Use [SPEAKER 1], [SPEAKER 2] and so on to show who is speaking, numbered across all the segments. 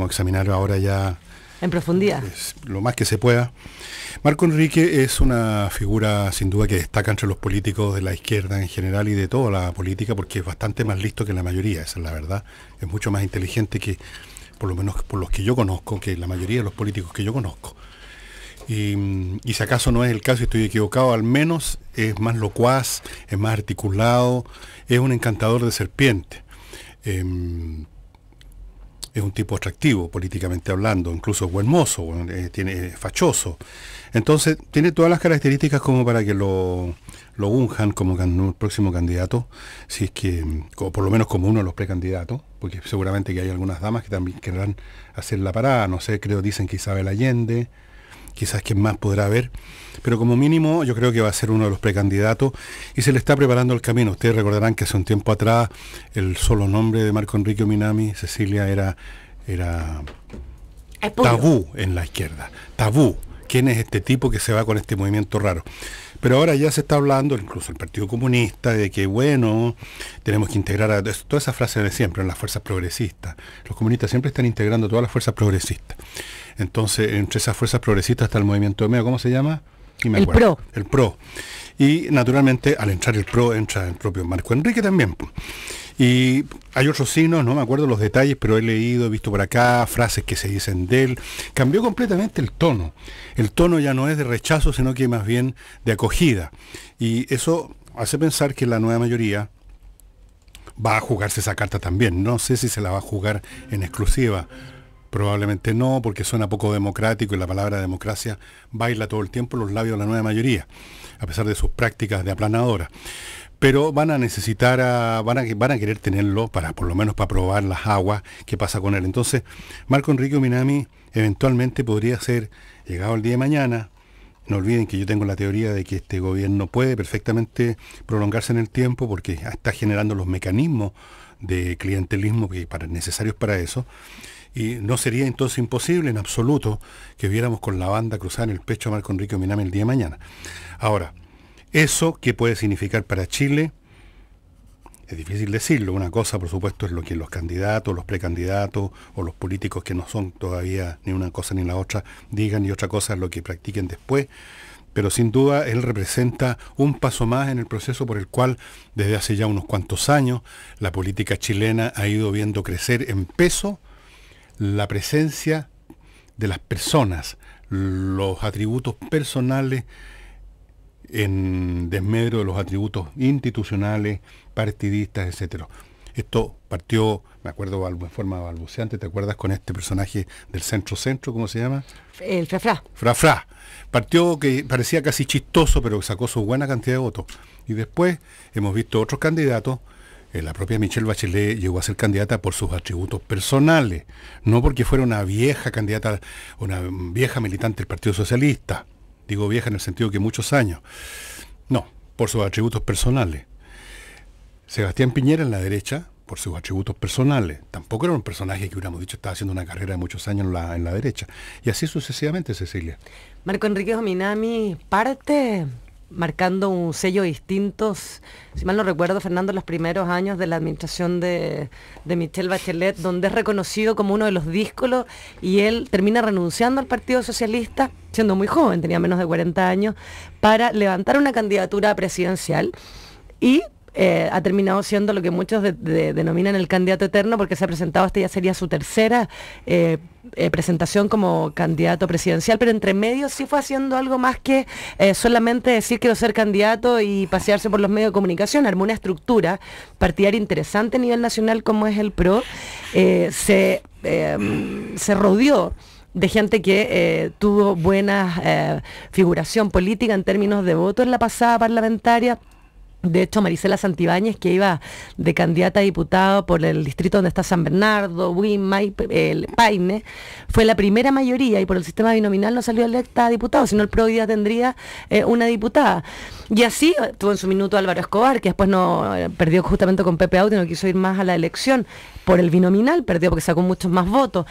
[SPEAKER 1] a examinar ahora ya
[SPEAKER 2] en profundidad. Es
[SPEAKER 1] lo más que se pueda. Marco Enrique es una figura sin duda que destaca entre los políticos de la izquierda en general y de toda la política porque es bastante más listo que la mayoría, esa es la verdad. Es mucho más inteligente que, por lo menos por los que yo conozco, que la mayoría de los políticos que yo conozco. Y, si acaso no es el caso estoy equivocado, al menos es más locuaz, es más articulado, es un encantador de serpiente. Em, es un tipo atractivo políticamente hablando, incluso buen mozo, eh, tiene, eh, fachoso. Entonces, tiene todas las características como para que lo, unjan como el próximo candidato, si es que, mm, o por lo menos como uno de los precandidatos, porque seguramente que hay algunas damas que también querrán hacer la parada, no sé, creo dicen que Isabel Allende, quizás quien más podrá ver, pero como mínimo yo creo que va a ser uno de los precandidatos y se le está preparando el camino. Ustedes recordarán que hace un tiempo atrás el solo nombre de Marco Enrique Minami, Cecilia, era, era tabú en la izquierda, tabú. ¿Quién es este tipo que se va con este movimiento raro? Pero ahora ya se está hablando, incluso el Partido Comunista, de que, bueno, tenemos que integrar a todas esas frases de siempre, en las fuerzas progresistas. Los comunistas siempre están integrando todas las fuerzas progresistas. Entonces, entre esas fuerzas progresistas está el movimiento medio, ¿cómo se llama? Y me el PRO. El PRO. Y naturalmente, al entrar el PRO, entra el propio Marco Enrique también. Y hay otros signos, no me acuerdo los detalles, pero he leído, he visto por acá, frases que se dicen de él. Cambió completamente el tono. El tono ya no es de rechazo, sino que más bien de acogida. Y eso hace pensar que la nueva mayoría va a jugarse esa carta también. No sé si se la va a jugar en exclusiva Probablemente no, porque suena poco democrático y la palabra democracia baila todo el tiempo los labios de la nueva mayoría, a pesar de sus prácticas de aplanadora. Pero van a necesitar, van, a, van a querer tenerlo para, por lo menos para probar las aguas que pasa con él. Entonces, Marco Enrique Minami eventualmente podría ser, llegado el día de mañana, no olviden que yo tengo la teoría de que este gobierno puede perfectamente prolongarse en el tiempo porque está generando los mecanismos de clientelismo que para, necesarios para eso y no sería entonces imposible en absoluto que viéramos con la banda cruzar en el pecho a Marco Enrique Minami el día de mañana. Ahora, ¿eso qué puede significar para Chile? es difícil decirlo. Una cosa, por supuesto, es lo que los candidatos, los precandidatos o los políticos que no son todavía ni una cosa ni la otra digan y otra cosa es lo que practiquen después. Pero sin duda él representa un paso más en el proceso por el cual desde hace ya unos cuantos años la política chilena ha ido viendo crecer en peso la presencia de las personas, los atributos personales en desmedro de los atributos institucionales, partidistas, etc. Esto partió, me acuerdo en forma balbuceante, ¿te acuerdas con este personaje del centro centro, cómo se llama?
[SPEAKER 2] El Frafra.
[SPEAKER 1] Frafra. Partió que parecía casi chistoso, pero sacó su buena cantidad de votos. Y después hemos visto otros candidatos eh, la propia Michelle Bachelet llegó a ser candidata por sus atributos personales, no porque fuera una vieja candidata, una vieja militante del Partido Socialista, digo vieja en el sentido que muchos años, no, por sus atributos personales. Sebastián Piñera en la derecha, por sus atributos personales, tampoco era un personaje que hubiéramos dicho estaba haciendo una carrera de muchos años en la, en la derecha, y así sucesivamente, Cecilia.
[SPEAKER 2] Marco Enrique Ominami, parte marcando un sello distinto. Si mal no recuerdo, Fernando, los primeros años de la administración de, de Michelle Bachelet, donde es reconocido como uno de los díscolos y él termina renunciando al Partido Socialista, siendo muy joven, tenía menos de 40 años, para levantar una candidatura presidencial y eh, ha terminado siendo lo que muchos denominan el candidato eterno porque se ha presentado, esta ya sería su tercera eh, eh, presentación como candidato presidencial, pero entre medios sí fue haciendo algo más que solamente decir quiero ser candidato y pasearse por los medios de comunicación, armó una estructura partidaria interesante a nivel nacional como es el PRO, se, rodeó de gente que tuvo buena figuración política en términos de voto en la pasada parlamentaria de hecho, Marisela Santibáñez, que iba de candidata a diputado por el distrito donde está San Bernardo, Wimay, el Paine, fue la primera mayoría y por el sistema binominal no salió electa a diputado, sino el PRO tendría eh, una diputada. Y así eh, tuvo en su minuto Álvaro Escobar, que después no eh, perdió justamente con Pepe Audi, no quiso ir más a la elección por el binominal, perdió porque sacó muchos más votos.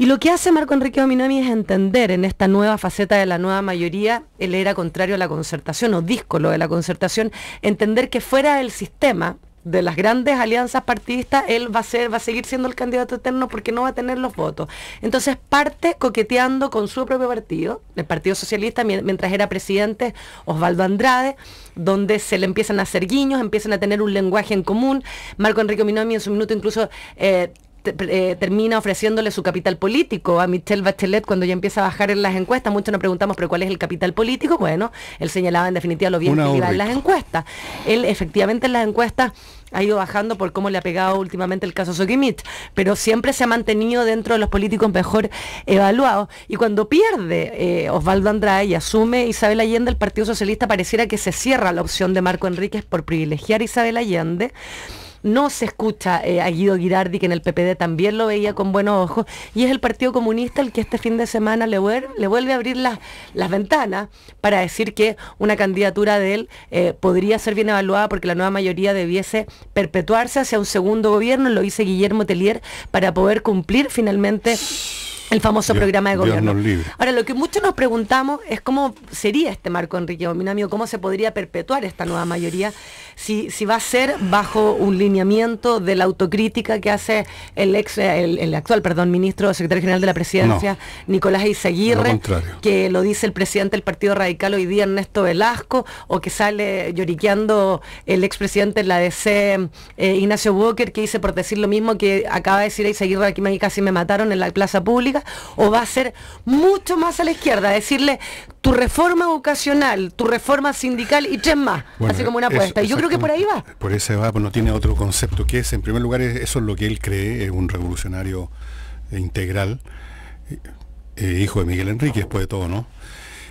[SPEAKER 2] Y lo que hace Marco Enrique Dominami es entender en esta nueva faceta de la nueva mayoría, él era contrario a la concertación o díscolo de la concertación, entender que fuera del sistema de las grandes alianzas partidistas, él va a, ser, va a seguir siendo el candidato eterno porque no va a tener los votos. Entonces parte coqueteando con su propio partido, el Partido Socialista, mientras era presidente Osvaldo Andrade, donde se le empiezan a hacer guiños, empiezan a tener un lenguaje en común. Marco Enrique Minomi en su minuto incluso eh, eh, termina ofreciéndole su capital político a Michelle Bachelet cuando ya empieza a bajar en las encuestas. Muchos nos preguntamos, ¿pero cuál es el capital político? Bueno, él señalaba en definitiva lo bien que iba en las encuestas. Él efectivamente en las encuestas ha ido bajando por cómo le ha pegado últimamente el caso Sokimich, pero siempre se ha mantenido dentro de los políticos mejor evaluados. Y cuando pierde eh, Osvaldo Andrade y asume Isabel Allende, el Partido Socialista pareciera que se cierra la opción de Marco Enríquez por privilegiar Isabel Allende no se escucha eh, a Guido Girardi, que en el PPD también lo veía con buenos ojos, y es el Partido Comunista el que este fin de semana le, vuelve, le vuelve a abrir las, ventanas para decir que una candidatura de él eh, podría ser bien evaluada porque la nueva mayoría debiese perpetuarse hacia un segundo gobierno, lo dice Guillermo Tellier para poder cumplir finalmente el famoso programa de gobierno. Ahora, lo que muchos nos preguntamos es cómo sería este marco Enrique amigo, cómo se podría perpetuar esta nueva mayoría, si, va a ser bajo un lineamiento de la autocrítica que hace el ex, el, actual perdón, ministro, secretario general de la presidencia, Nicolás Izaguirre, que lo dice el presidente del Partido Radical hoy día, Ernesto Velasco, o que sale lloriqueando el expresidente de la DC, eh, Ignacio Walker, que dice por decir lo mismo que acaba de decir Izaguirre, aquí casi me mataron en la plaza pública o va a ser mucho más a la izquierda, decirle tu reforma educacional, tu reforma sindical y tres más, así como una apuesta. y yo creo que por ahí va.
[SPEAKER 1] Por ese va, pues no tiene otro concepto que es, en primer lugar, eso es lo que él cree, un revolucionario eh, integral, eh, eh, hijo de Miguel Enrique, después pues, de todo, ¿no?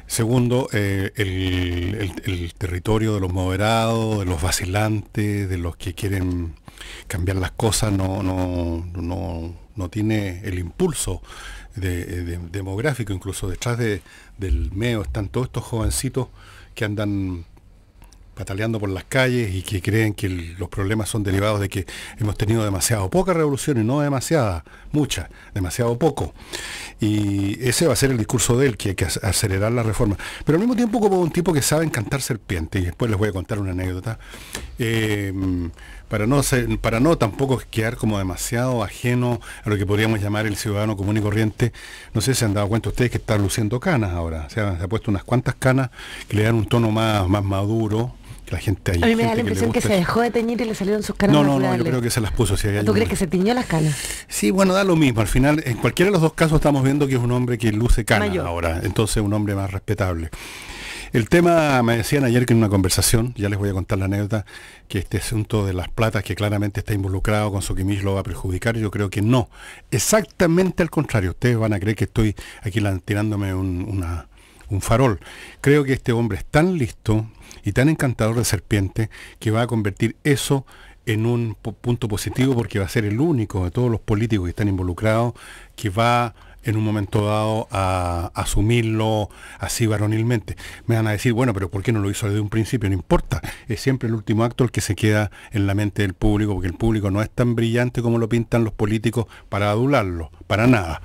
[SPEAKER 1] Segundo, el, territorio de los moderados, de los vacilantes, de los que quieren cambiar las cosas, no, no, no no tiene el impulso eh, demográfico, incluso detrás de, del MEO están todos estos jovencitos que andan pataleando por las calles y que creen que los problemas son derivados de que hemos tenido demasiado poca revolución y no demasiada, mucha, demasiado poco. Y ese va a ser el discurso de él, que hay que acelerar la reforma. Pero al mismo tiempo como un tipo que sabe encantar serpientes, y después les voy a contar una anécdota, em, para, no para no tampoco quedar como demasiado ajeno a lo que podríamos llamar el ciudadano común y corriente, no sé si se han dado cuenta ustedes que están luciendo canas ahora, se ha puesto unas cuantas canas que le dan un tono más, más maduro, la gente A mí me da la impresión que, se dejó
[SPEAKER 2] de teñir y le salieron sus canas. No, no, no, yo creo que
[SPEAKER 1] se las puso. Si ¿Tú crees que
[SPEAKER 2] se teñió las canas?
[SPEAKER 1] Sí, bueno, da lo mismo. Al final, en cualquiera de los dos casos estamos viendo que es un hombre que luce canas ahora, entonces un hombre más respetable. El tema, me decían ayer que en una conversación, ya les voy a contar la anécdota, que este asunto de las platas que claramente está involucrado con su lo va a perjudicar, yo creo que no. Exactamente al contrario, ustedes van a creer que estoy aquí tirándome una, un farol. Creo que este hombre es tan listo y tan encantador de serpiente que va a convertir eso en un punto positivo porque va a ser el único de todos los políticos que están involucrados que va en un momento dado a, asumirlo así varonilmente. Me van a decir, bueno, pero ¿por qué no lo hizo desde un principio? No importa, es siempre el último acto el que se queda en la mente del público, porque el público no es tan brillante como lo pintan los políticos para adularlo, para nada.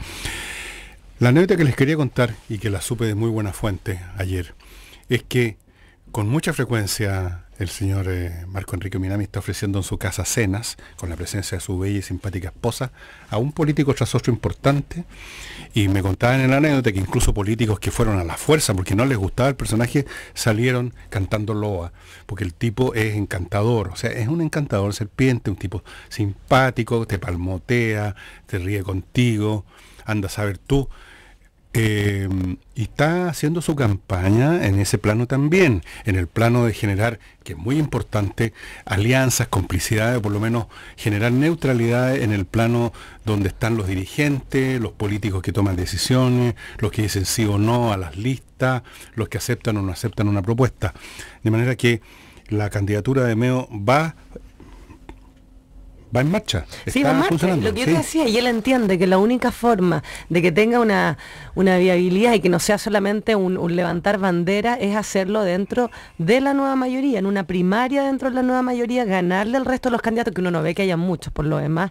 [SPEAKER 1] La anécdota que les quería contar y que la supe de muy buena fuente ayer es que con mucha frecuencia el señor eh, Marco Enrique Minami está ofreciendo en su casa cenas, con la presencia de su bella y simpática esposa, a un político tras otro importante. Y me contaban en la anécdota que incluso políticos que fueron a la fuerza, porque no les gustaba el personaje, salieron cantando loa, porque el tipo es encantador, o sea, es un encantador serpiente, un tipo simpático, te palmotea, te ríe contigo, anda a saber tú Em, y está haciendo su campaña en ese plano también, en el plano de generar, que es muy importante, alianzas, complicidades, por lo menos generar neutralidad en el plano donde están los dirigentes, los políticos que toman decisiones, los que dicen sí o no a las listas, los que aceptan o no aceptan una propuesta. De manera que la candidatura de Meo va va en marcha. Sí, va en marcha. Lo que yo decía,
[SPEAKER 2] y él entiende que la única forma de que tenga una, viabilidad y que no sea solamente un, levantar bandera es hacerlo dentro de la nueva mayoría, en una primaria dentro de la nueva mayoría, ganarle al resto de los candidatos, que uno no ve que haya muchos por lo demás,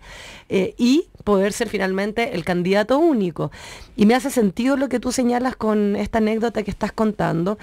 [SPEAKER 2] eh, y poder ser finalmente el candidato único. Y me hace sentido lo que tú señalas con esta anécdota que estás contando,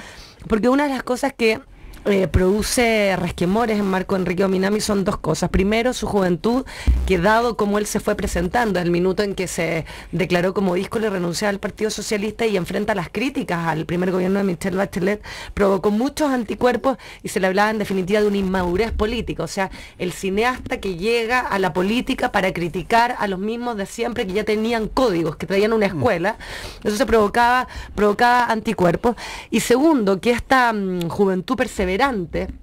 [SPEAKER 2] porque una de las cosas que eh, produce resquemores en Marco Enrique Ominami son dos cosas. Primero, su juventud, que dado como él se fue presentando, el minuto en que se declaró como disco, le renunció al Partido Socialista y enfrenta las críticas al primer gobierno de Michelle Bachelet, provocó muchos anticuerpos y se le hablaba en definitiva de una inmadurez política. O sea, el cineasta que llega a la política para criticar a los mismos de siempre que ya tenían códigos, que traían una mm. escuela. Eso se provocaba, provocaba anticuerpos. Y segundo, que esta mm, juventud perseverante perseverante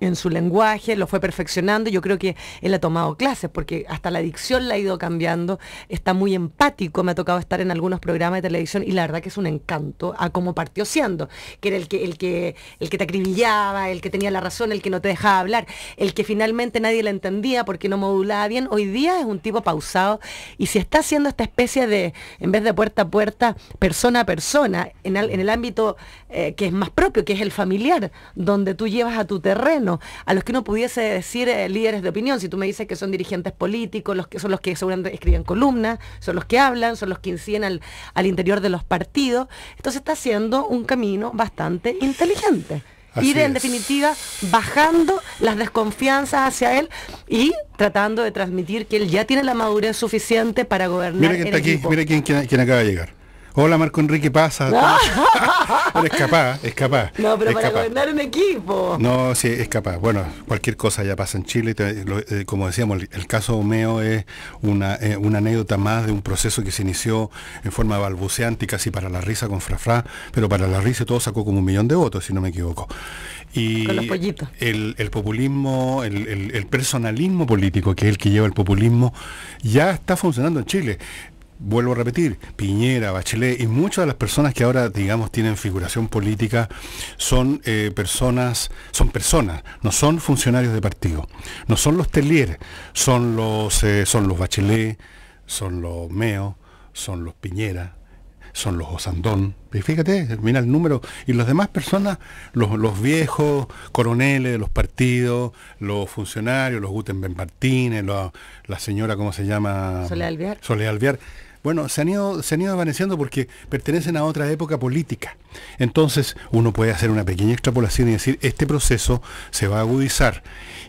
[SPEAKER 2] en su lenguaje, lo fue perfeccionando. Yo creo que él ha tomado clases porque hasta la dicción la ha ido cambiando. Está muy empático. Me ha tocado estar en algunos programas de televisión y la verdad que es un encanto a cómo partió siendo, que era el que, el que, el que te acribillaba, el que tenía la razón, el que no te dejaba hablar, el que finalmente nadie le entendía porque no modulaba bien. Hoy día es un tipo pausado y si está haciendo esta especie de, en vez de puerta a puerta, persona a persona, en el, ámbito eh, que es más propio, que es el familiar, donde tú llevas a tu terreno a los que uno pudiese decir eh, líderes de opinión, si tú me dices que son dirigentes políticos, los que son los que seguramente escriben columnas, son los que hablan, son los que inciden al, interior de los partidos, entonces está haciendo un camino bastante inteligente. ir en definitiva bajando las desconfianzas hacia él y tratando de transmitir que él ya tiene la madurez suficiente para gobernar. Mira
[SPEAKER 1] quién acaba de llegar. Hola Marco Enrique Pasa. Ah. Es capaz, es capaz. No, pero para gobernar
[SPEAKER 2] un equipo.
[SPEAKER 1] No, sí, es capaz. Bueno, cualquier cosa ya pasa en Chile. Eh, como decíamos, el caso Omeo es eh, una, anécdota más de un proceso que se inició en forma balbuceante y casi para la risa con Frafra, pero para la risa todo sacó como un millón de votos, si no me equivoco. Y los pollitos. El, populismo, el personalismo político, que es el que lleva el populismo, ya está funcionando en Chile vuelvo a repetir, Piñera, Bachelet y muchas de las personas que ahora, digamos, tienen figuración política son eh, personas, son personas, no son funcionarios de partido, no son los Telier, son los, eh, son los Bachelet, son los Meo, son los Piñera, son los Osandón. fíjate, mira el número. Y las demás personas, los, viejos coroneles de los partidos, los funcionarios, los Gutenberg Martínez, la, señora, ¿cómo se llama? Sole Alviar. Sole Alviar bueno, se han ido, se han ido desvaneciendo porque pertenecen a otra época política. Entonces, uno puede hacer una pequeña extrapolación y decir, este proceso se va a agudizar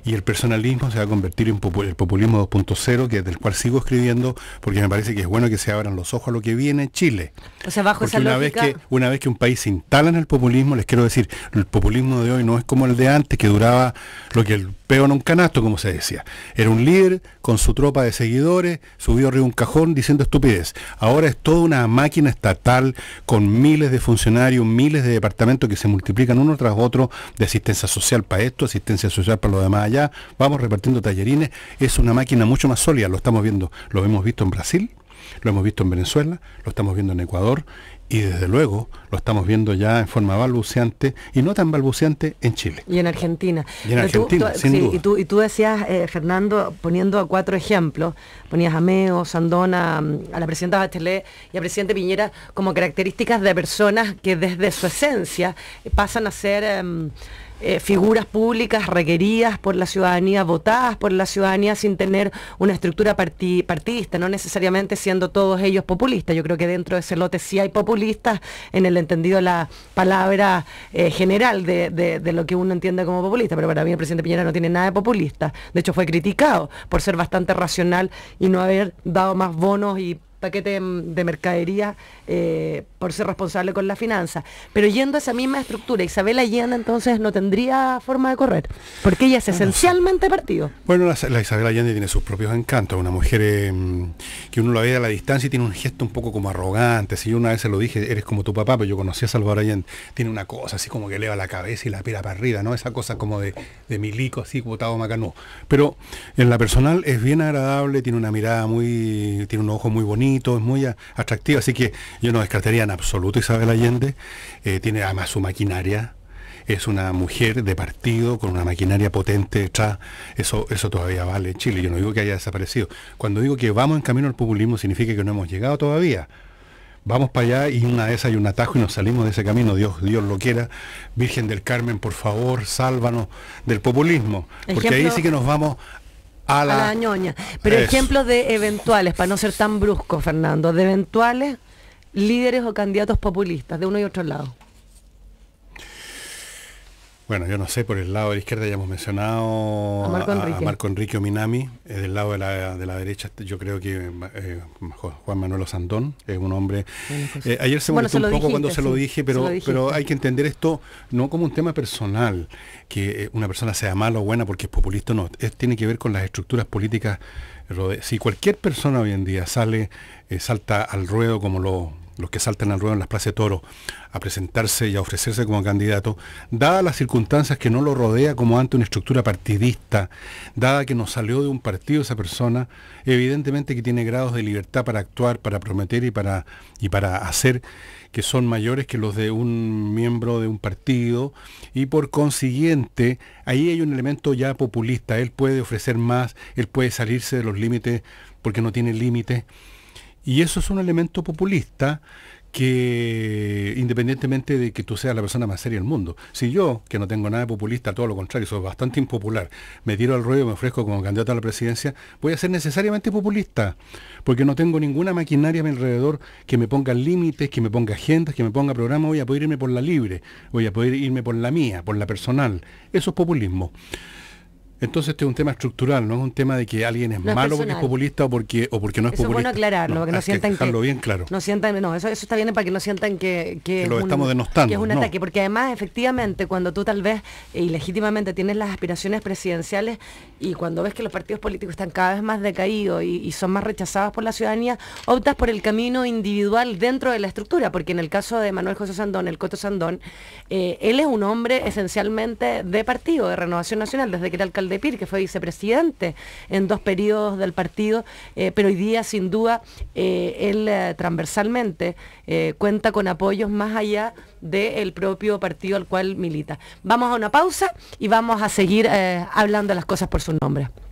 [SPEAKER 1] y el personalismo se va a convertir en el populismo 2.0, que del cual sigo escribiendo, porque me parece que es bueno que se abran los ojos a lo que viene en Chile.
[SPEAKER 2] O sea, bajo porque una vez que
[SPEAKER 1] una vez que un país se instala en el populismo, les quiero decir, el populismo de hoy no es como el de antes que duraba lo que el peo en un canasto, como se decía. Era un líder con su tropa de seguidores, subió arriba un cajón diciendo estupidez Ahora es toda una máquina estatal con miles de funcionarios, miles de departamentos que se multiplican uno tras otro, de asistencia social para esto, asistencia social para lo demás allá, vamos repartiendo tallerines, es una máquina mucho más sólida, lo estamos viendo, lo hemos visto en Brasil, lo hemos visto en Venezuela, lo estamos viendo en Ecuador y desde luego lo estamos viendo ya en forma balbuceante y no tan balbuceante en Chile.
[SPEAKER 2] Y en Argentina. Y en Argentina, tú, sin Y, tú, decías, eh, Fernando, poniendo a cuatro ejemplos, ponías a Meo, Sandona, mm, a la presidenta Bachelet y a presidente Piñera como características de personas que desde su esencia pasan a ser... Em, eh, figuras públicas requeridas por la ciudadanía, votadas por la ciudadanía sin tener una estructura partidista, no necesariamente siendo todos ellos populistas. Yo creo que dentro de ese lote sí hay populistas en el entendido la palabra eh, general de, de, lo que uno entiende como populista, pero para mí el presidente Piñera no tiene nada de populista. De hecho fue criticado por ser bastante racional y no haber dado más bonos y paquete mm, de, mercadería eh, por ser responsable con la finanza. Pero yendo a esa misma estructura, Isabel Allende entonces no tendría forma de correr, porque ella es esencialmente partido.
[SPEAKER 1] Bueno, la, Isabel Allende tiene sus propios encantos, una mujer eh, que uno la ve a la distancia y tiene un gesto un poco como arrogante, si yo una vez se lo dije, eres como tu papá, pero yo conocí a Salvador Allende, tiene una cosa así como que eleva la cabeza y la pira para arriba, ¿no? Esa cosa como de, milico, así, votado macanú. Pero en la personal es bien agradable, tiene una mirada muy, tiene un ojo muy bonito, es muy atractivo, así que yo no descartaría en absoluto Isabel Allende. Eh, tiene además su maquinaria, es una mujer de partido con una maquinaria potente detrás. Eso, eso todavía vale Chile. Yo no digo que haya desaparecido. Cuando digo que vamos en camino al populismo significa que no hemos llegado todavía. Vamos para allá y una de esas un atajo y nos salimos de ese camino, Dios, Dios lo quiera. Virgen del Carmen, por favor, sálvanos del populismo. Porque ahí sí que nos vamos a la,
[SPEAKER 2] ñoña. Pero ejemplos de eventuales, para no ser tan brusco, Fernando, de eventuales líderes o candidatos populistas de uno y otro lado.
[SPEAKER 1] Bueno, yo no sé, por el lado de la izquierda ya hemos mencionado a Marco Enrique, Ominami, eh, del lado de la, derecha yo creo que eh, Juan Manuel Sandón es un hombre... Pues, eh, ayer se molestó un poco cuando se lo dije, pero, pero hay que entender esto no como un tema personal, que una persona sea mala o buena porque es populista, no, tiene que ver con las estructuras políticas. Si cualquier persona hoy en día sale, salta al ruedo como lo los que saltan al ruedo en las plazas de toro a presentarse y a ofrecerse como candidato, dadas las circunstancias que no lo rodea como ante una estructura partidista, dada que nos salió de un partido esa persona, evidentemente que tiene grados de libertad para actuar, para prometer y para, y para hacer que son mayores que los de un miembro de un partido y por consiguiente ahí hay un elemento ya populista, él puede ofrecer más, él puede salirse de los límites porque no tiene límites y eso es un elemento populista que independientemente de que tú seas la persona más seria del mundo, si yo, que no tengo nada de populista, todo lo contrario, soy bastante impopular, me tiro al rollo, me ofrezco como candidato a la presidencia, voy a ser necesariamente populista, porque no tengo ninguna maquinaria a mi alrededor que me ponga límites, que me ponga agendas, que me ponga programas, voy a poder irme por la libre, voy a poder irme por la mía, por la personal. Eso es populismo. Entonces este es un tema estructural, no es un tema de que alguien es malo porque es populista o porque, o porque no es populista. Eso es bueno aclararlo, no, que no sientan que,
[SPEAKER 2] No, eso, está bien para que no sientan que, lo es estamos un, denostando, que es un ataque, porque además efectivamente cuando tú tal vez ilegítimamente tienes las aspiraciones presidenciales y cuando ves que los partidos políticos están cada vez más decaídos y, son más rechazados por la ciudadanía, optas por el camino individual dentro de la estructura, porque en el caso de Manuel José Sandón, el Coto Sandón, eh, él es un hombre esencialmente de partido, de Renovación Nacional, desde que era alcalde Pir que fue vicepresidente en dos periodos del partido, eh, pero hoy día sin duda eh, él eh, transversalmente cuenta con apoyos más allá del propio partido al cual milita. Vamos a una pausa y vamos a seguir hablando de las cosas por su nombre.